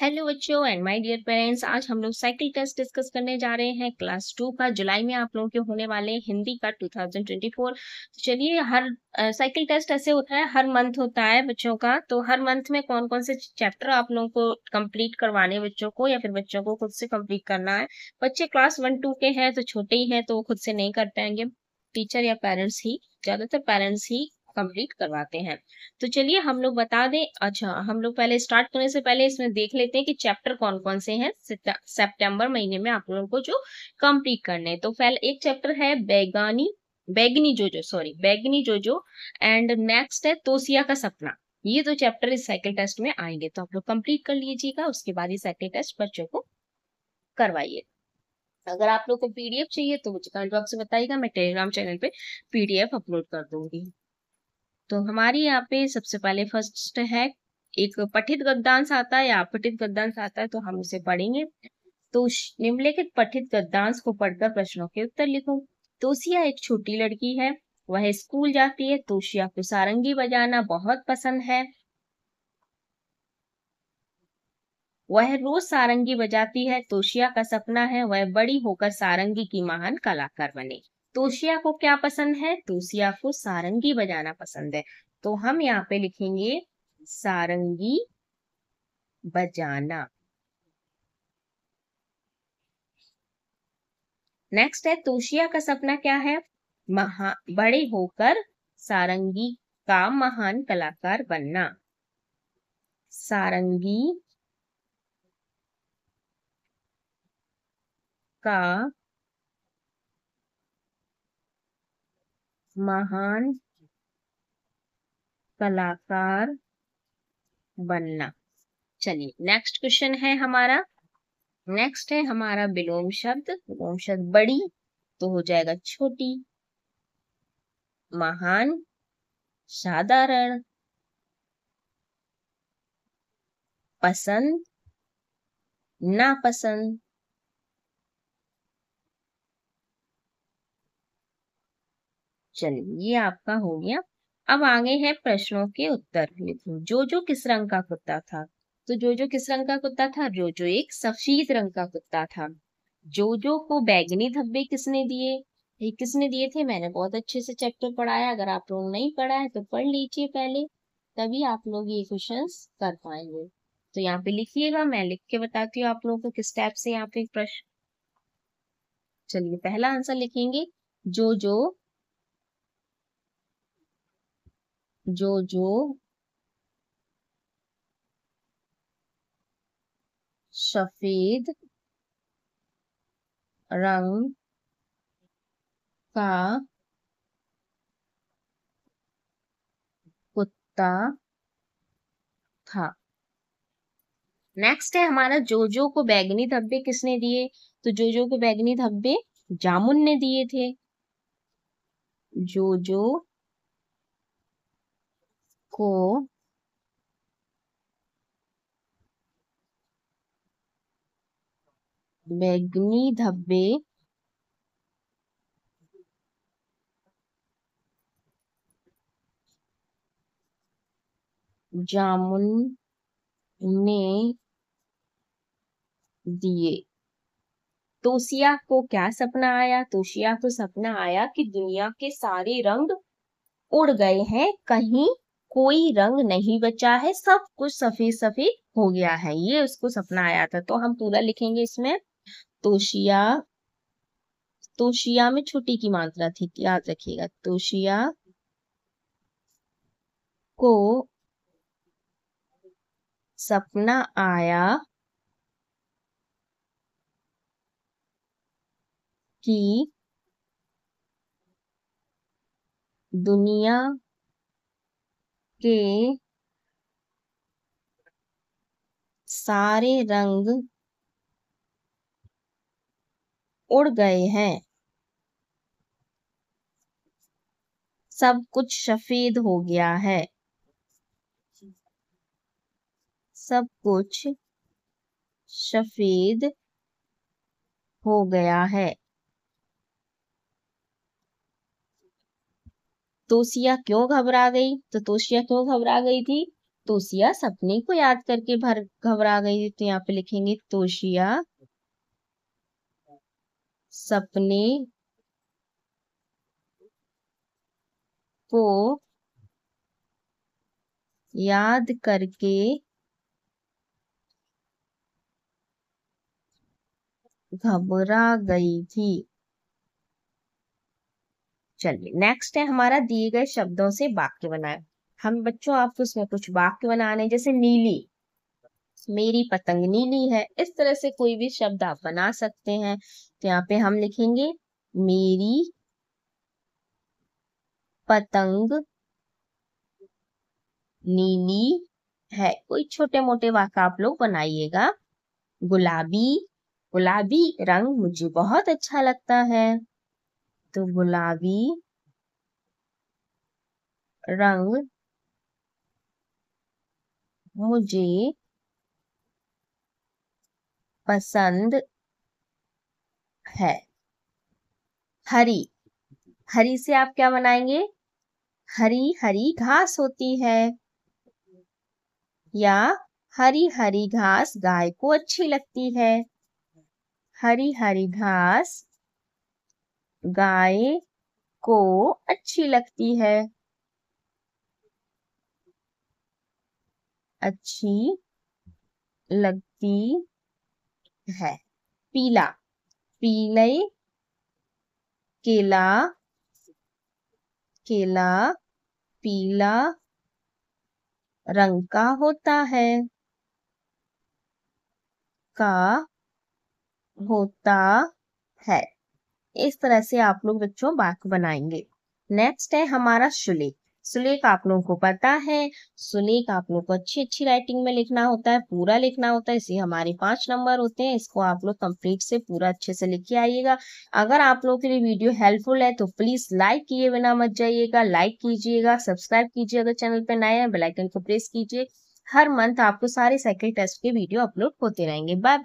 hello बच्चों and my dear parents आज हम लोग साइकिल टेस्ट डिस्कस करने जा रहे हैं क्लास टू का जुलाई में आप लोगों के होने वाले हिंदी का 2024 तो चलिए हर साइकिल टेस्ट ऐसे होता है हर मंथ होता है बच्चों का तो हर मंथ में कौन कौन से चैप्टर आप लोगों को कंप्लीट करवाने बच्चों को या फिर बच्चों को खुद से कम्प्लीट करना है बच्चे क्लास वन टू के हैं तो छोटे ही हैं तो वो खुद से नहीं कर पाएंगे टीचर या पेरेंट्स ही ज़्यादातर पेरेंट्स ही कंप्लीट करवाते हैं तो चलिए हम लोग बता दें अच्छा हम लोग पहले स्टार्ट करने से पहले इसमें देख लेते हैं कि चैप्टर कौन कौन से हैं सितंबर महीने में आप लोगों को जो कंप्लीट करने हैं तो पहले एक चैप्टर है बैगानी बैगनी जोजो सॉरी बैगनी जोजो एंड नेक्स्ट है तोसिया का सपना ये दो तो चैप्टर इस साइकिल टेस्ट में आएंगे तो आप लोग कंप्लीट कर लीजिएगा उसके बाद ये साइकिल टेस्ट बच्चों को करवाइए अगर आप लोग को पीडीएफ चाहिए तो मुझे कमेंट बॉक्स में बताइएगा मैं टेलीग्राम चैनल पे पीडीएफ अपलोड कर दूंगी तो हमारी यहाँ पे सबसे पहले फर्स्ट है एक पठित गद्यांश आता है या अपठित गद्यांश आता है तो हम इसे पढ़ेंगे तो निम्नलिखित पठित गद्यांश को पढ़कर प्रश्नों के उत्तर लिखो तोशिया एक छोटी लड़की है वह स्कूल जाती है तोशिया को सारंगी बजाना बहुत पसंद है वह रोज सारंगी बजाती है तोशिया का सपना है वह बड़ी होकर सारंगी की महान कलाकार बनेगी तोशिया को क्या पसंद है तोशिया को सारंगी बजाना पसंद है तो हम यहाँ पे लिखेंगे सारंगी बजाना नेक्स्ट है तोशिया का सपना क्या है महा बड़े होकर सारंगी का महान कलाकार बनना सारंगी का महान कलाकार बनना चलिए नेक्स्ट क्वेश्चन है हमारा नेक्स्ट है हमारा विलोम शब्द विलोम शब्द बड़ी तो हो जाएगा छोटी महान साधारण पसंद नापसंद चलिए ये आपका हो गया अब आगे है प्रश्नों के उत्तर लिखो जो जो किस रंग का कुत्ता था तो जो जो किस रंग का कुत्ता था जो जो एक सफेद रंग का कुत्ता था जो जो को बैगनी धब्बे किसने दिए किसने दिए थे मैंने बहुत अच्छे से चैप्टर तो पढ़ाया अगर आप लोग नहीं पढ़ा है तो पढ़ लीजिए पहले तभी आप लोग ये क्वेश्चन कर पाएंगे तो यहाँ पे लिखिएगा मैं लिख के बताती हूँ आप लोगों को किस टाइप से यहाँ पे प्रश्न चलिए पहला आंसर लिखेंगे जो जो जो जो सफेद रंग का कुत्ता था नेक्स्ट है हमारा जोजो को बैगनी धब्बे किसने दिए तो जोजो को बैगनी धब्बे जामुन ने दिए थे जोजो को बैगनी धब्बे जामुन ने दिए तोसिया को क्या सपना आया तोशिया को सपना आया कि दुनिया के सारे रंग उड़ गए हैं कहीं कोई रंग नहीं बचा है सब कुछ सफेद सफेद हो गया है ये उसको सपना आया था तो हम पूरा लिखेंगे इसमें तोशिया तोशिया में छोटी की मात्रा थी याद रखिएगा तोशिया को सपना आया कि दुनिया के सारे रंग उड़ गए हैं सब कुछ सफेद हो गया है सब कुछ सफेद हो गया है तोसिया क्यों घबरा गई तो तोसिया क्यों घबरा गई थी तोसिया सपने को याद करके भर घबरा गई थी तो यहाँ पे लिखेंगे तोशिया सपने को याद करके घबरा गई थी चलिए नेक्स्ट है हमारा दिए गए शब्दों से वाक्य बनाए हम बच्चों आपको इसमें कुछ वाक्य बनाने जैसे नीली मेरी पतंग नीली है इस तरह से कोई भी शब्द आप बना सकते हैं तो यहाँ पे हम लिखेंगे मेरी पतंग नीली है कोई छोटे मोटे वाक्य आप लोग बनाइएगा गुलाबी गुलाबी रंग मुझे बहुत अच्छा लगता है तो गुलाबी रंग मुझे पसंद है हरी हरी से आप क्या बनाएंगे हरी हरी घास होती है या हरी हरी घास गाय को अच्छी लगती है हरी हरी घास गाय को अच्छी लगती है अच्छी लगती है पीला पीले केला केला पीला रंग का होता है का होता है इस तरह से आप लोग बच्चों बाक बनाएंगे नेक्स्ट है हमारा सुलेख सुलेख आप लोगों को पता है सुलेख आप लोग को अच्छी अच्छी राइटिंग में लिखना होता है पूरा लिखना होता है इसे हमारे पांच नंबर होते हैं इसको आप लोग कंप्लीट से पूरा अच्छे से लिख के आइएगा अगर आप लोगों के लिए वीडियो हेल्पफुल है तो प्लीज लाइक किए बिना मत जाइएगा लाइक कीजिएगा सब्सक्राइब कीजिए अगर चैनल पर नए हैं बेलाइकन को प्रेस कीजिए हर मंथ आपको सारे साइकिल टेस्ट के वीडियो अपलोड होते रहेंगे बाय